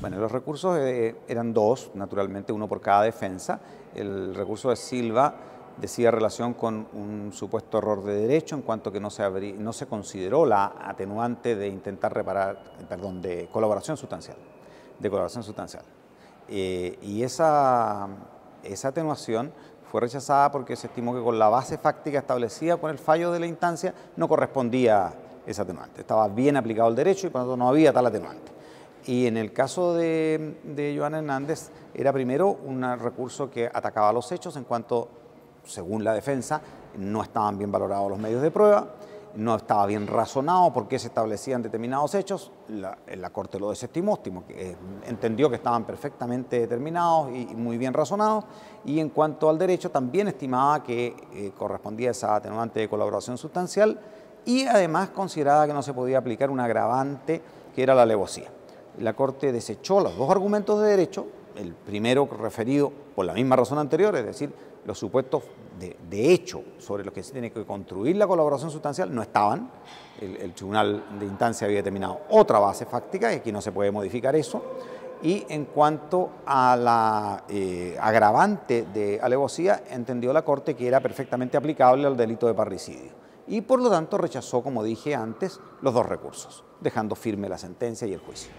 Bueno, los recursos eh, eran dos, naturalmente, uno por cada defensa. El recurso de Silva decía relación con un supuesto error de derecho en cuanto que no se, consideró la atenuante de intentar reparar, perdón, de colaboración sustancial, de colaboración sustancial. Eh, y esa, atenuación fue rechazada porque se estimó que con la base fáctica establecida por el fallo de la instancia no correspondía esa atenuante. Estaba bien aplicado el derecho y por lo tanto no había tal atenuante. Y en el caso de, Joan Joana Hernández, era primero un recurso que atacaba los hechos en cuanto, según la defensa, no estaban bien valorados los medios de prueba, no estaba bien razonado por qué se establecían determinados hechos. La, Corte lo desestimó, eh, entendió que estaban perfectamente determinados y, muy bien razonados. Y en cuanto al derecho, también estimaba que eh, correspondía esa atenuante de colaboración sustancial y además consideraba que no se podía aplicar un agravante que era la alevosía la Corte desechó los dos argumentos de derecho, el primero referido por la misma razón anterior, es decir, los supuestos de, hecho sobre los que se tiene que construir la colaboración sustancial no estaban, el, tribunal de instancia había determinado otra base fáctica, y aquí no se puede modificar eso, y en cuanto a la eh, agravante de alevosía, entendió la Corte que era perfectamente aplicable al delito de parricidio y por lo tanto rechazó, como dije antes, los dos recursos, dejando firme la sentencia y el juicio.